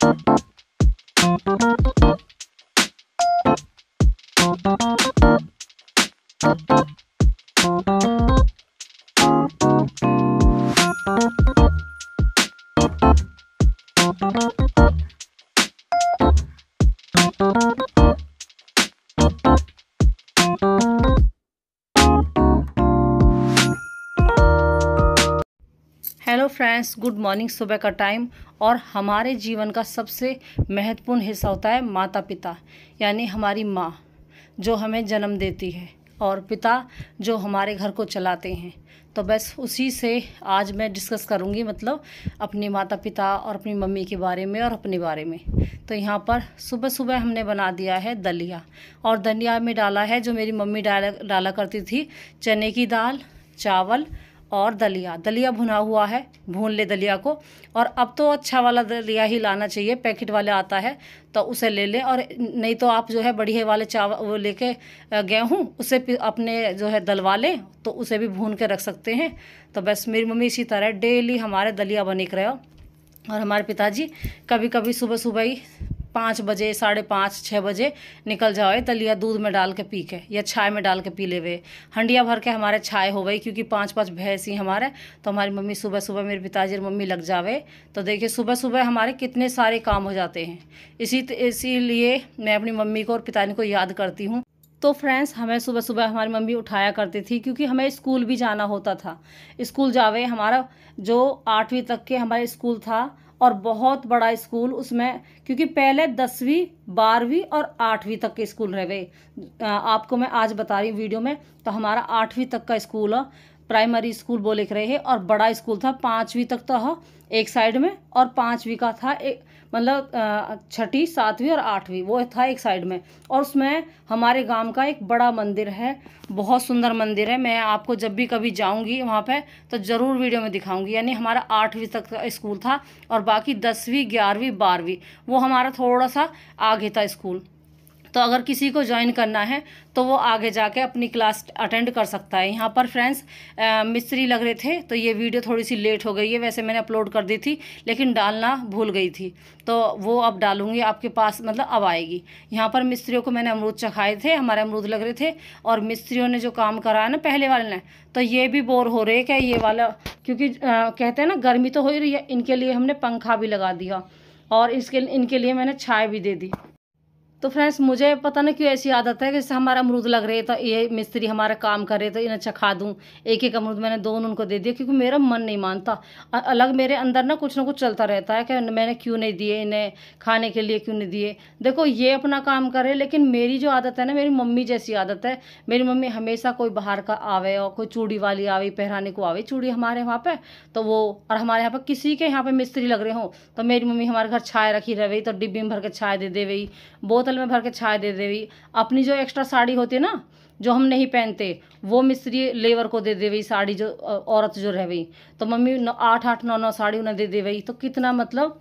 Thank you. Friends good morning सुबह का time और हमारे जीवन का सबसे महत्वपूर्ण हिस्सा होता है माता पिता यानी हमारी माँ जो हमें जन्म देती है और पिता जो हमारे घर को चलाते हैं तो बस उसी से आज मैं डिस्कस करूँगी मतलब अपने माता पिता और अपनी मम्मी के बारे में और अपने बारे में तो यहाँ पर सुबह सुबह हमने बना दिया है दलिया और दलिया में डाला है जो मेरी मम्मी डाला डाला करती थी चने की दाल चावल और दलिया दलिया भुना हुआ है भून ले दलिया को और अब तो अच्छा वाला दलिया ही लाना चाहिए पैकेट वाले आता है तो उसे ले लें और नहीं तो आप जो है बढ़िया वाले चावल वो लेके गेहूँ उसे अपने जो है दलवा लें तो उसे भी भून के रख सकते हैं तो बस मेरी मम्मी इसी तरह डेली हमारे दलिया बने रहे हो और हमारे पिताजी कभी कभी सुबह सुबह ही पाँच बजे साढ़े पाँच छः बजे निकल जाओ ये दलिया दूध में डाल के पी के या छाय में डाल के पी ले हंडिया भर के हमारे छाय हो गई क्योंकि पाँच पाँच भैंस ही हमारे तो हमारी मम्मी सुबह सुबह मेरे पिताजी और मम्मी लग जावे तो देखिए सुबह सुबह हमारे कितने सारे काम हो जाते हैं इसी इसीलिए मैं अपनी मम्मी को और पिताजी को याद करती हूँ तो फ्रेंड्स हमें सुबह सुबह हमारी मम्मी उठाया करती थी क्योंकि हमें स्कूल भी जाना होता था स्कूल जावे हमारा जो आठवीं तक के हमारे स्कूल था और बहुत बड़ा स्कूल उसमें क्योंकि पहले दसवीं बारहवीं और आठवीं तक के स्कूल रह गए आपको मैं आज बता रही वीडियो में तो हमारा आठवीं तक का स्कूल प्राइमरी स्कूल बोले रहे है और बड़ा स्कूल था पाँचवीं तक था एक साइड में और पाँचवीं का था एक मतलब छठी सातवीं और आठवीं वो था एक साइड में और उसमें हमारे गांव का एक बड़ा मंदिर है बहुत सुंदर मंदिर है मैं आपको जब भी कभी जाऊंगी वहाँ पे तो ज़रूर वीडियो में दिखाऊंगी यानी हमारा आठवीं तक का स्कूल था और बाकी दसवीं ग्यारहवीं बारहवीं वो हमारा थोड़ा सा आगे था स्कूल तो अगर किसी को ज्वाइन करना है तो वो आगे जाके अपनी क्लास अटेंड कर सकता है यहाँ पर फ्रेंड्स मिस्त्री लग रहे थे तो ये वीडियो थोड़ी सी लेट हो गई है वैसे मैंने अपलोड कर दी थी लेकिन डालना भूल गई थी तो वो अब डालूंगी आपके पास मतलब अब आएगी यहाँ पर मिस्त्रियों को मैंने अमरूद चखाए थे हमारे अमरूद लग रहे थे और मिस्त्रियों ने जो काम कराया ना पहले वाले ने तो ये भी बोर हो रहे क्या ये वाला क्योंकि आ, कहते हैं ना गर्मी तो हो ही रही है इनके लिए हमने पंखा भी लगा दिया और इसके इनके लिए मैंने छाए भी दे दी तो फ्रेंड्स मुझे पता नहीं क्यों ऐसी आदत है कि जैसे हमारा अमरूद लग रहे तो ये मिस्त्री हमारा काम कर रहे तो इन्हें चखा दूँ एक एक अमरूद मैंने दोनों उनको दे दिया क्योंकि मेरा मन नहीं मानता अलग मेरे अंदर ना कुछ ना कुछ चलता रहता है कि मैंने क्यों नहीं दिए इन्हें खाने के लिए क्यों नहीं दिए देखो ये अपना काम कर रहे लेकिन मेरी जो आदत है ना मेरी मम्मी जैसी आदत है मेरी मम्मी हमेशा कोई बाहर का आवे और कोई चूड़ी वाली आवे पहराने को आवे चूड़ी हमारे वहाँ पर तो वो और हमारे यहाँ पर किसी के यहाँ पर मिस्त्री लग रहे हों तो मेरी मम्मी हमारे घर छाए रखी रह तो डिब्बी में भर के छाए दे दे वही बहुत बोतल में भर के छाय दे देवी अपनी जो एक्स्ट्रा साड़ी होती है ना जो हम नहीं पहनते वो मिस्त्री लेबर को दे देवी साड़ी जो औरत जो रह गई तो मम्मी आठ आठ नौ नौ साड़ी उन्हें दे देवी तो कितना मतलब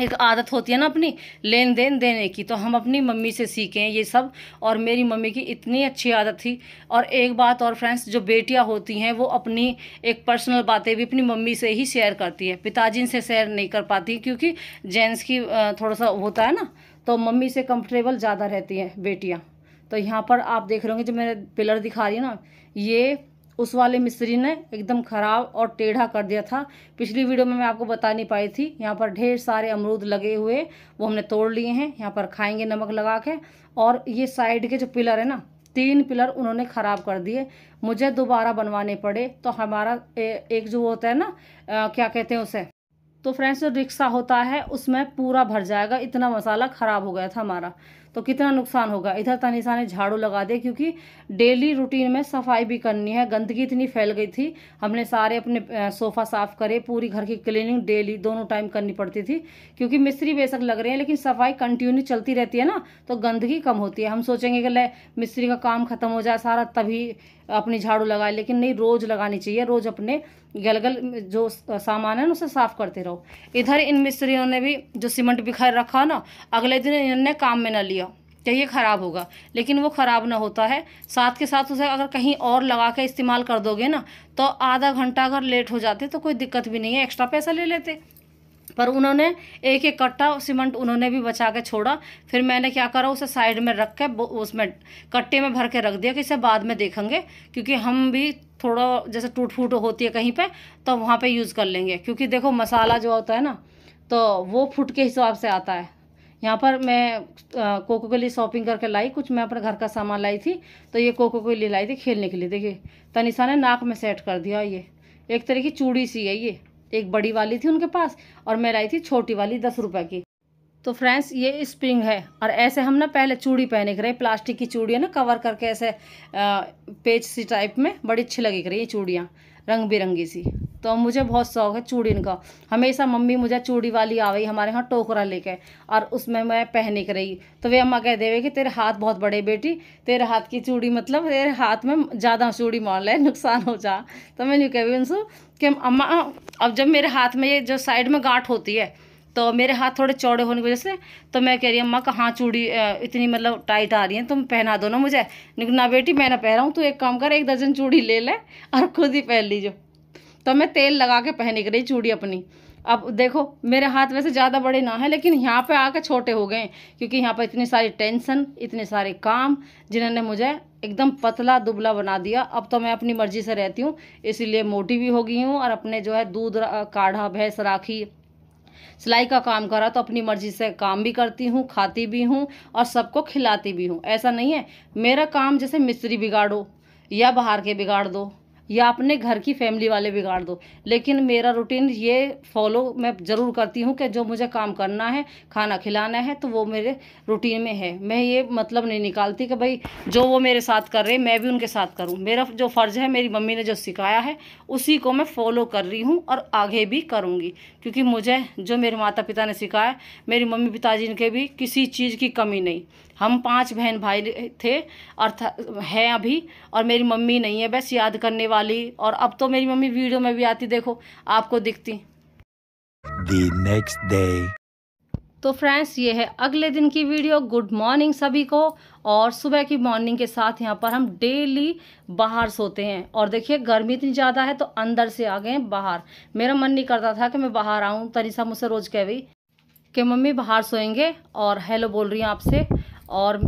एक आदत होती है ना अपनी लेन देन देने की तो हम अपनी मम्मी से सीखें ये सब और मेरी मम्मी की इतनी अच्छी आदत थी और एक बात और फ्रेंड्स जो बेटियां होती हैं वो अपनी एक पर्सनल बातें भी अपनी मम्मी से ही शेयर करती है पिताजी से शेयर नहीं कर पाती क्योंकि जेंट्स की थोड़ा सा होता है ना तो मम्मी से कंफर्टेबल ज़्यादा रहती हैं बेटियाँ तो यहाँ पर आप देख रहे होंगे जो मैंने पिलर दिखा रही है ना ये उस वाले मिस्त्री ने एकदम ख़राब और टेढ़ा कर दिया था पिछली वीडियो में मैं आपको बता नहीं पाई थी यहाँ पर ढेर सारे अमरूद लगे हुए वो हमने तोड़ लिए हैं यहाँ पर खाएंगे नमक लगा के और ये साइड के जो पिलर है ना तीन पिलर उन्होंने ख़राब कर दिए मुझे दोबारा बनवाने पड़े तो हमारा ए, एक जो होता है ना आ, क्या कहते हैं उसे तो फ्रेंड्स जो रिक्शा होता है उसमें पूरा भर जाएगा इतना मसाला ख़राब हो गया था हमारा तो कितना नुकसान होगा इधर तनिषा ने झाड़ू लगा दिया क्योंकि डेली रूटीन में सफाई भी करनी है गंदगी इतनी फैल गई थी हमने सारे अपने सोफ़ा साफ़ करे पूरी घर की क्लीनिंग डेली दोनों टाइम करनी पड़ती थी क्योंकि मिस्त्री बेशक लग रहे हैं लेकिन सफाई कंटिन्यू चलती रहती है ना तो गंदगी कम होती है हम सोचेंगे कि ले मिस्त्री का काम ख़त्म हो जाए सारा तभी अपनी झाड़ू लगाए लेकिन नहीं रोज़ लगानी चाहिए रोज़ अपने गलगल जो सामान है ना उसे साफ करते रहो इधर इन मिस्त्रियों ने भी जो सीमेंट बिखर रखा ना अगले दिन इन्होंने काम में ना लिया कि तो ये ख़राब होगा लेकिन वो ख़राब ना होता है साथ के साथ उसे अगर कहीं और लगा के इस्तेमाल कर दोगे ना तो आधा घंटा अगर लेट हो जाते तो कोई दिक्कत भी नहीं है एक्स्ट्रा पैसा ले लेते पर उन्होंने एक एक कट्टा सीमेंट उन्होंने भी बचा के छोड़ा फिर मैंने क्या करा उसे साइड में रख के उसमें कट्टे में भर के रख दिया कि इसे बाद में देखेंगे क्योंकि हम भी थोड़ा जैसे टूट फूट होती है कहीं पे तो वहाँ पे यूज़ कर लेंगे क्योंकि देखो मसाला जो होता है ना तो वो फुट के हिसाब से आता है यहाँ पर मैं कोको के लिए शॉपिंग करके लाई कुछ मैं अपने घर का सामान लाई थी तो ये कोको के लिए लाई थी खेलने के लिए देखिए तनिषा ने नाक में सेट कर दिया ये एक तरह की चूड़ी सी है ये एक बड़ी वाली थी उनके पास और मैं लाई थी छोटी वाली दस रुपये की तो फ्रेंड्स ये स्प्रिंग है और ऐसे हम ना पहले चूड़ी पहने करें प्लास्टिक की चूड़ियाँ ना कवर करके ऐसे पेज सी टाइप में बड़ी अच्छी लगी करें ये चूड़ियाँ रंग बिरंगी सी तो मुझे बहुत शौक है चूड़ी का हमेशा मम्मी मुझे चूड़ी वाली आ गई हमारे यहाँ टोकरा लेके और उसमें मैं पहने के रही तो वे अम्मा कह देवे कि तेरे हाथ बहुत बड़े बेटी तेरे हाथ की चूड़ी मतलब तेरे हाथ में ज़्यादा चूड़ी मार ले नुकसान हो जा तो मैंने कह उनसे कि अम्मा अब जब मेरे हाथ में ये जो साइड में गांठ होती है तो मेरे हाथ थोड़े चौड़े होने की वजह से तो मैं कह रही अम्मा कहाँ चूड़ी इतनी मतलब टाइट आ रही है तुम पहना दो ना मुझे ना बेटी मैं ना पहन रहा हूँ तू एक काम कर एक दर्जन चूड़ी ले ले और खुद ही पहन लीजिए तो मैं तेल लगा के पहन के रही चूड़ी अपनी अब देखो मेरे हाथ वैसे ज़्यादा बड़े ना हैं लेकिन यहाँ पर आकर छोटे हो गए क्योंकि यहाँ पर इतनी सारी टेंशन इतने सारे काम जिन्होंने मुझे एकदम पतला दुबला बना दिया अब तो मैं अपनी मर्जी से रहती हूँ इसीलिए मोटी भी हो गई हूँ और अपने जो है दूध काढ़ा भैंस राखी सिलाई का काम करा तो अपनी मर्जी से काम भी करती हूँ खाती भी हूँ और सबको खिलाती भी हूँ ऐसा नहीं है मेरा काम जैसे मिस्त्री बिगाड़ो या बाहर के बिगाड़ दो या अपने घर की फैमिली वाले बिगाड़ दो लेकिन मेरा रूटीन ये फॉलो मैं ज़रूर करती हूँ कि जो मुझे काम करना है खाना खिलाना है तो वो मेरे रूटीन में है मैं ये मतलब नहीं निकालती कि भाई जो वो मेरे साथ कर रहे हैं मैं भी उनके साथ करूँ मेरा जो फ़र्ज़ है मेरी मम्मी ने जो सिखाया है उसी को मैं फॉलो कर रही हूँ और आगे भी करूँगी क्योंकि मुझे जो मेरे माता पिता ने सिखाया मेरी मम्मी पिताजी के भी किसी चीज़ की कमी नहीं हम पांच बहन भाई थे और हैं अभी और मेरी मम्मी नहीं है बस याद करने वाली और अब तो मेरी मम्मी वीडियो में भी आती देखो आपको दिखती The next day. तो फ्रेंड्स ये है अगले दिन की वीडियो गुड मॉर्निंग सभी को और सुबह की मॉर्निंग के साथ यहाँ पर हम डेली बाहर सोते हैं और देखिए गर्मी इतनी ज़्यादा है तो अंदर से आ गए बाहर मेरा मन नहीं करता था कि मैं बाहर आऊँ तनिषा मुझसे रोज़ कह गई कि मम्मी बाहर सोएंगे और हेलो बोल रही हूँ आपसे और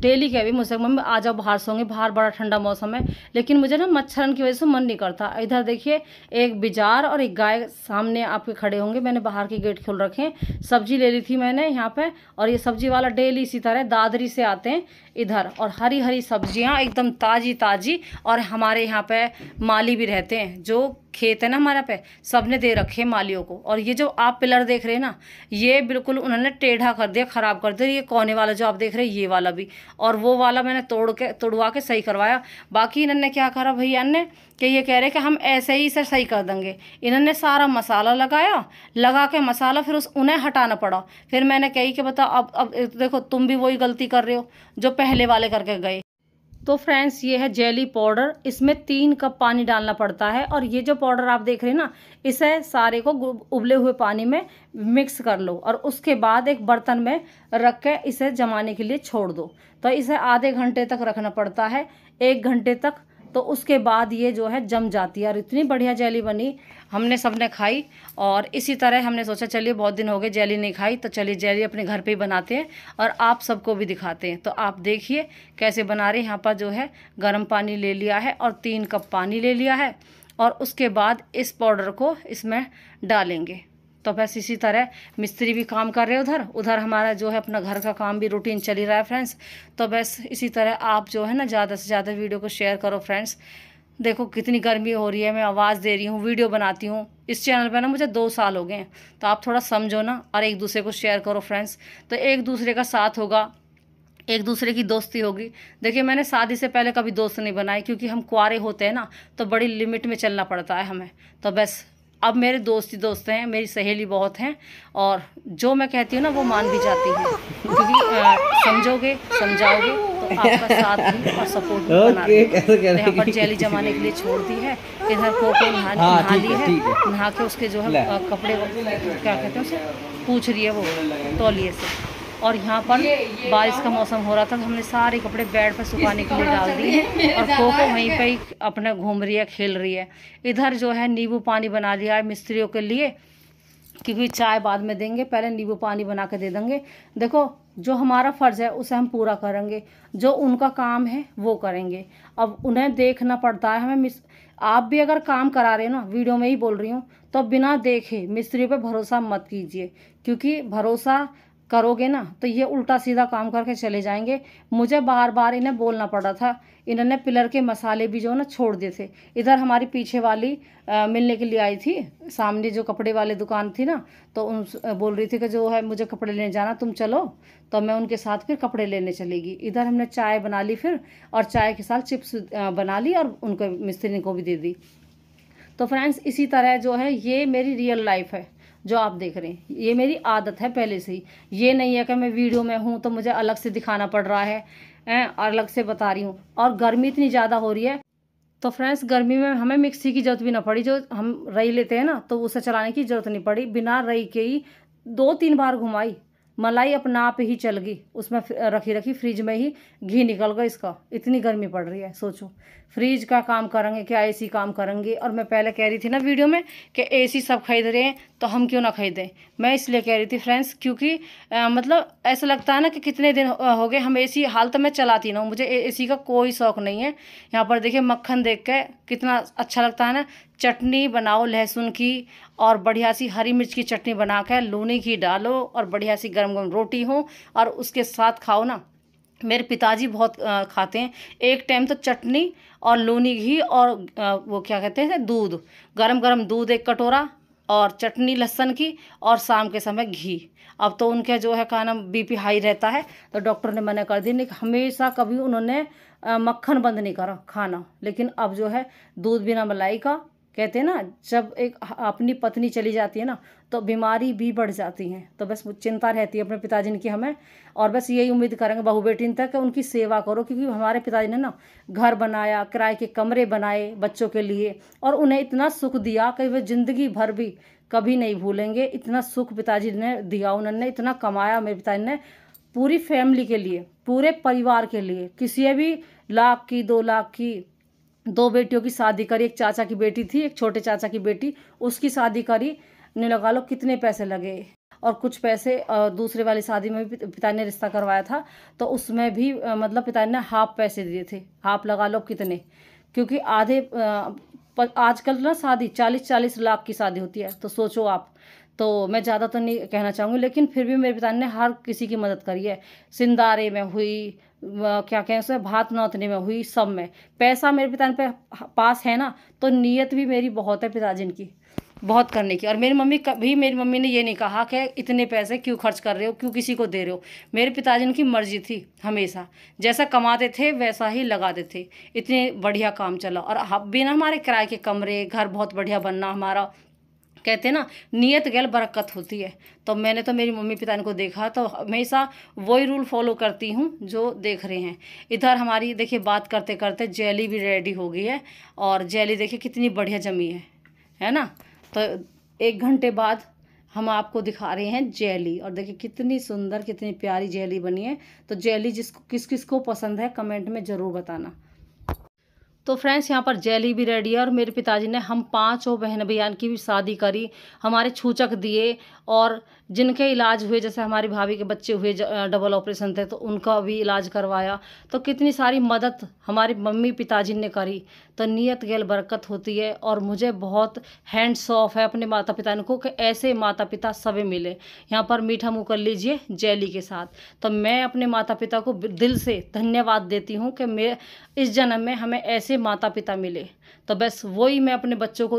डेली कह भी मुझसे मम्मी आ जाओ बाहर सोंगे बाहर बड़ा ठंडा मौसम है लेकिन मुझे ना मच्छरन की वजह से मन नहीं करता इधर देखिए एक बिजार और एक गाय सामने आपके खड़े होंगे मैंने बाहर के गेट खोल रखे हैं सब्जी ले ली थी मैंने यहाँ पे और ये सब्जी वाला डेली इसी तरह दादरी से आते हैं इधर और हरी हरी सब्जियाँ एकदम ताज़ी ताज़ी और हमारे यहाँ पर माली भी रहते हैं जो खेत है ना हमारा पे सब ने दे रखे हैं मालियों को और ये जो आप पिलर देख रहे हैं ना ये बिल्कुल उन्होंने टेढ़ा कर दिया ख़राब कर दिया ये कोने वाला जो आप देख रहे हैं ये वाला भी और वो वाला मैंने तोड़ के तोड़वा के सही करवाया बाकी इन्होंने क्या करा भैया ने कि ये कह रहे कि हम ऐसे ही इसे सही कर देंगे इन्होंने सारा मसाला लगाया लगा के मसाला फिर उस उन्हें हटाना पड़ा फिर मैंने कही कि बता अब अब देखो तुम भी वही गलती कर रहे हो जो पहले वाले करके गए तो फ्रेंड्स ये है जेली पाउडर इसमें तीन कप पानी डालना पड़ता है और ये जो पाउडर आप देख रहे हैं ना इसे सारे को उबले हुए पानी में मिक्स कर लो और उसके बाद एक बर्तन में रख के इसे जमाने के लिए छोड़ दो तो इसे आधे घंटे तक रखना पड़ता है एक घंटे तक तो उसके बाद ये जो है जम जाती है और इतनी बढ़िया जेली बनी हमने सब ने खाई और इसी तरह हमने सोचा चलिए बहुत दिन हो गए जेली नहीं खाई तो चलिए जेली अपने घर पे ही बनाते हैं और आप सबको भी दिखाते हैं तो आप देखिए कैसे बना रहे यहाँ पर जो है गर्म पानी ले लिया है और तीन कप पानी ले लिया है और उसके बाद इस पाउडर को इसमें डालेंगे तो बस इसी तरह मिस्त्री भी काम कर रहे हैं उधर उधर हमारा जो है अपना घर का काम भी रूटीन चल ही रहा है फ्रेंड्स तो बस इसी तरह आप जो है ना ज़्यादा से ज़्यादा वीडियो को शेयर करो फ्रेंड्स देखो कितनी गर्मी हो रही है मैं आवाज़ दे रही हूँ वीडियो बनाती हूँ इस चैनल पर ना मुझे दो साल हो गए हैं तो आप थोड़ा समझो ना और एक दूसरे को शेयर करो फ्रेंड्स तो एक दूसरे का साथ होगा एक दूसरे की दोस्ती होगी देखिए मैंने शादी से पहले कभी दोस्त नहीं बनाए क्योंकि हम कुआरे होते हैं ना तो बड़ी लिमिट में चलना पड़ता है हमें तो बस अब मेरे दोस्त ही दोस्त हैं मेरी सहेली बहुत हैं और जो मैं कहती हूँ ना वो मान भी जाती है क्योंकि समझोगे समझाओगे तो आपका साथ भी और सपोर्ट भी बना पर जेली जमाने के लिए छोड़ दी है इधर को के हाँ, नहा नहा ली है नहा के उसके जो है कपड़े क्या कहते हैं उसे पूछ रही है वो तौलिए से और यहाँ पर बारिश का मौसम हो रहा था तो हमने सारे कपड़े बेड पर सुखाने के लिए डाल दिए और कोको वहीं पर ही अपना घूम रही है खेल रही है इधर जो है नींबू पानी बना लिया है मिस्त्रियों के लिए क्योंकि चाय बाद में देंगे पहले नींबू पानी बना के दे देंगे देखो जो हमारा फ़र्ज़ है उसे हम पूरा करेंगे जो उनका काम है वो करेंगे अब उन्हें देखना पड़ता है हमें मिस आप भी अगर काम करा रहे हो ना वीडियो में ही बोल रही हूँ तो बिना देखे मिस्त्रियों पे भरोसा मत कीजिए क्योंकि भरोसा करोगे ना तो ये उल्टा सीधा काम करके चले जाएंगे मुझे बार बार इन्हें बोलना पड़ा था इन्होंने पिलर के मसाले भी जो ना छोड़ दिए थे इधर हमारी पीछे वाली आ, मिलने के लिए आई थी सामने जो कपड़े वाले दुकान थी ना तो उन बोल रही थी कि जो है मुझे कपड़े लेने जाना तुम चलो तो मैं उनके साथ फिर कपड़े लेने चलेगी इधर हमने चाय बना ली फिर और चाय के साथ चिप्स बना ली और उनको मिस्त्री को भी दे दी तो फ्रेंड्स इसी तरह जो है ये मेरी रियल लाइफ है जो आप देख रहे हैं ये मेरी आदत है पहले से ही ये नहीं है कि मैं वीडियो में हूँ तो मुझे अलग से दिखाना पड़ रहा है और अलग से बता रही हूँ और गर्मी इतनी ज़्यादा हो रही है तो फ्रेंड्स गर्मी में हमें मिक्सी की जरूरत भी ना पड़ी जो हम रई लेते हैं ना तो उसे चलाने की ज़रूरत नहीं पड़ी बिना रई के ही दो तीन बार घुमाई मलाई अपना आप ही चल गई उसमें रखी रखी फ्रिज में ही घी निकल गया इसका इतनी गर्मी पड़ रही है सोचो फ्रिज का काम करेंगे क्या एसी काम करेंगे और मैं पहले कह रही थी ना वीडियो में कि एसी सब खरीद रहे हैं तो हम क्यों ना खरीदें मैं इसलिए कह रही थी फ्रेंड्स क्योंकि आ, मतलब ऐसा लगता है ना कि कितने दिन हो गए हम ए हाल तो मैं चलाती ना मुझे सी का कोई शौक़ नहीं है यहाँ पर देखिए मक्खन देख के कितना अच्छा लगता है ना चटनी बनाओ लहसुन की और बढ़िया सी हरी मिर्च की चटनी बना कर लूनी घी डालो और बढ़िया सी गर्म गर्म रोटी हो और उसके साथ खाओ ना मेरे पिताजी बहुत खाते हैं एक टाइम तो चटनी और लूनी घी और वो क्या कहते हैं दूध गरम गरम दूध एक कटोरा और चटनी लहसन की और शाम के समय घी अब तो उनके जो है का बीपी हाई रहता है तो डॉक्टर ने मना कर दिया नहीं हमेशा कभी उन्होंने मक्खन बंद नहीं करा खाना लेकिन अब जो है दूध बिना मलाई का कहते हैं ना जब एक अपनी पत्नी चली जाती है ना तो बीमारी भी बढ़ जाती है तो बस चिंता रहती है अपने पिताजी की हमें और बस यही उम्मीद करेंगे बहु बेटी तक उनकी सेवा करो क्योंकि हमारे पिताजी ने ना घर बनाया किराए के कमरे बनाए बच्चों के लिए और उन्हें इतना सुख दिया कि वे ज़िंदगी भर भी कभी नहीं भूलेंगे इतना सुख पिताजी ने दिया उन्होंने इतना कमाया मेरे पिताजी ने पूरी फैमिली के लिए पूरे परिवार के लिए किसी भी लाख की दो लाख की दो बेटियों की शादी करी एक चाचा की बेटी थी एक छोटे चाचा की बेटी उसकी शादी करी ने लगा लो कितने पैसे लगे और कुछ पैसे दूसरे वाली शादी में भी पिता ने रिश्ता करवाया था तो उसमें भी मतलब पिता ने हाफ पैसे दिए थे हाफ लगा लो कितने क्योंकि आधे आजकल ना शादी चालीस चालीस लाख की शादी होती है तो सोचो आप तो मैं ज़्यादा तो नहीं कहना चाहूँगी लेकिन फिर भी मेरे पिता ने हर किसी की मदद करी है सिंदारे में हुई क्या कहें उसमें भात नौतने में हुई सब में पैसा मेरे पिता पे पास है ना तो नीयत भी मेरी बहुत है पिताजी की बहुत करने की और मेरी मम्मी कभी मेरी मम्मी ने ये नहीं कहा कि इतने पैसे क्यों खर्च कर रहे हो क्यों किसी को दे रहे हो मेरे पिताजी की मर्जी थी हमेशा जैसा कमाते थे वैसा ही लगाते थे इतने बढ़िया काम चला और बिना हमारे किराए के कमरे घर बहुत बढ़िया बनना हमारा कहते हैं ना नियत गैल बरकत होती है तो मैंने तो मेरी मम्मी पिता इनको देखा तो हमेशा वही रूल फॉलो करती हूँ जो देख रहे हैं इधर हमारी देखिए बात करते करते जेली भी रेडी हो गई है और जेली देखिए कितनी बढ़िया जमी है है ना तो एक घंटे बाद हम आपको दिखा रहे हैं जेली और देखिए कितनी सुंदर कितनी प्यारी जेली बनी है तो जेली जिसको किस किस को पसंद है कमेंट में ज़रूर बताना तो फ्रेंड्स यहाँ पर जेली भी रेडी है और मेरे पिताजी ने हम पाँचों बहन भैया की भी शादी करी हमारे छूचक दिए और जिनके इलाज हुए जैसे हमारी भाभी के बच्चे हुए डबल ऑपरेशन थे तो उनका भी इलाज करवाया तो कितनी सारी मदद हमारी मम्मी पिताजी ने करी तो नियत गैल बरकत होती है और मुझे बहुत हैंड्स ऑफ है अपने माता पिता को कि ऐसे माता पिता सभी मिले यहाँ पर मीठा मुँह कर लीजिए जैली के साथ तो मैं अपने माता पिता को दिल से धन्यवाद देती हूँ कि मैं इस जन्म में हमें ऐसे माता पिता मिले तो बस वही मैं अपने बच्चों को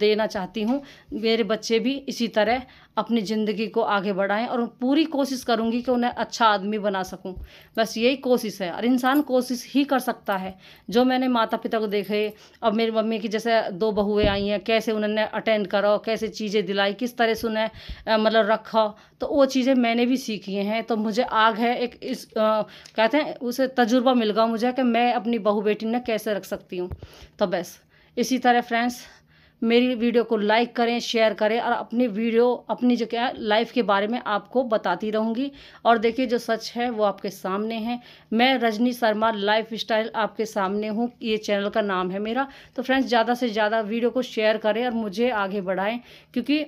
देना चाहती हूँ मेरे बच्चे भी इसी तरह अपनी ज़िंदगी को आगे बढ़ाएं और पूरी कोशिश करूँगी कि उन्हें अच्छा आदमी बना सकूँ बस यही कोशिश है और इंसान कोशिश ही कर सकता है जो मैंने माता पिता को देखे अब मेरी मम्मी की जैसे दो बहुएँ आई हैं कैसे उन्होंने अटेंड करो कैसे चीज़ें दिलाई किस तरह से उन्हें मतलब रखा तो वो चीज़ें मैंने भी सीखी हैं तो मुझे आग है एक इस आ, कहते हैं उसे तजुर्बा मिल गया मुझे कि मैं अपनी बहू बेटी ने कैसे रख रख सकती हूँ तो बस इसी तरह फ्रेंड्स मेरी वीडियो को लाइक करें शेयर करें और अपनी वीडियो अपनी जो क्या लाइफ के बारे में आपको बताती रहूँगी और देखिए जो सच है वो आपके सामने है मैं रजनी शर्मा लाइफ स्टाइल आपके सामने हूँ ये चैनल का नाम है मेरा तो फ्रेंड्स ज़्यादा से ज़्यादा वीडियो को शेयर करें और मुझे आगे बढ़ाएँ क्योंकि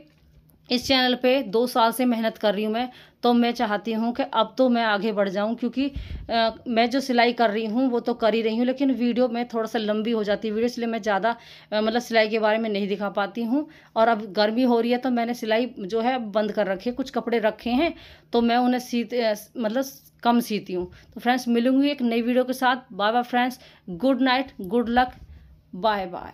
इस चैनल पे दो साल से मेहनत कर रही हूँ मैं तो मैं चाहती हूँ कि अब तो मैं आगे बढ़ जाऊँ क्योंकि आ, मैं जो सिलाई कर रही हूँ वो तो कर ही रही हूँ लेकिन वीडियो में थोड़ा सा लंबी हो जाती है वीडियो इसलिए मैं ज़्यादा मतलब सिलाई के बारे में नहीं दिखा पाती हूँ और अब गर्मी हो रही है तो मैंने सिलाई जो है बंद कर रखी है कुछ कपड़े रखे हैं तो मैं उन्हें सी मतलब कम सीती हूँ तो फ्रेंड्स मिलूंगी एक नई वीडियो के साथ bye bye friends good night good luck bye bye